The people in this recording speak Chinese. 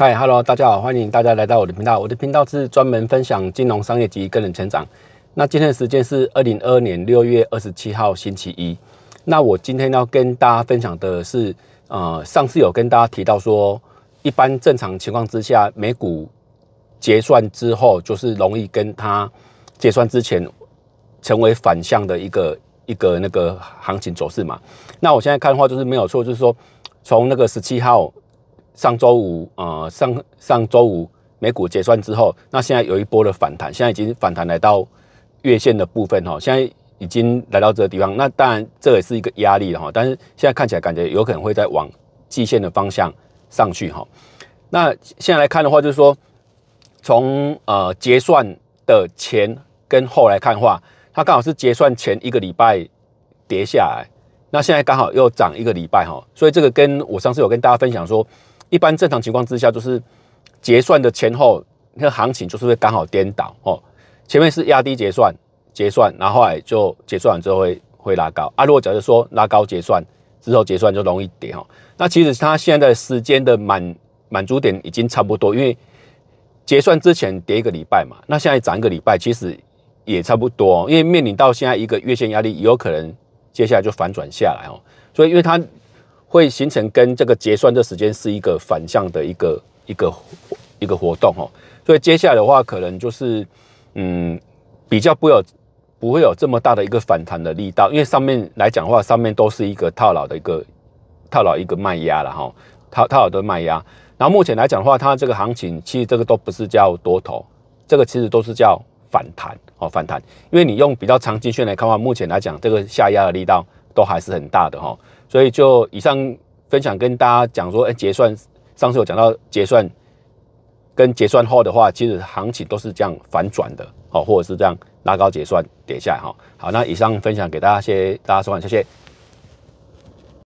嗨哈 h e l l o 大家好，欢迎大家来到我的频道。我的频道是专门分享金融、商业及个人成长。那今天的时间是二零二二年六月二十七号星期一。那我今天要跟大家分享的是，呃，上次有跟大家提到说，一般正常情况之下，美股结算之后就是容易跟它结算之前成为反向的一个一个那个行情走势嘛。那我现在看的话，就是没有错，就是说从那个十七号。上周五，呃，上上周五美股结算之后，那现在有一波的反弹，现在已经反弹来到月线的部分哈，现在已经来到这个地方。那当然这也是一个压力哈，但是现在看起来感觉有可能会在往季线的方向上去哈。那现在来看的话，就是说从呃结算的前跟后来看的话，它刚好是结算前一个礼拜跌下来，那现在刚好又涨一个礼拜哈，所以这个跟我上次有跟大家分享说。一般正常情况之下，就是结算的前后那个行情就是会刚好颠倒哦。前面是压低结算，结算，然后来就结算完之后会会拉高啊。如果假设说拉高结算之后结算就容易跌哦。那其实它现在时间的满满足点已经差不多，因为结算之前跌一个礼拜嘛，那现在涨一个礼拜其实也差不多，因为面临到现在一个月线压力，有可能接下来就反转下来哦。所以因为它。会形成跟这个结算的时间是一个反向的一个一个一个活动哦，所以接下来的话可能就是嗯比较不有不会有这么大的一个反弹的力道，因为上面来讲话上面都是一个套牢的一个套牢一个卖压了哈，套套牢的卖压。然后目前来讲的话，它这个行情其实这个都不是叫多头，这个其实都是叫反弹哦反弹，因为你用比较长期线来看话，目前来讲这个下压的力道。都还是很大的哈，所以就以上分享跟大家讲说，哎，结算上次有讲到结算跟结算后的话，其实行情都是这样反转的哦，或者是这样拉高结算跌下来哈。好，那以上分享给大家谢谢大家收看，谢谢。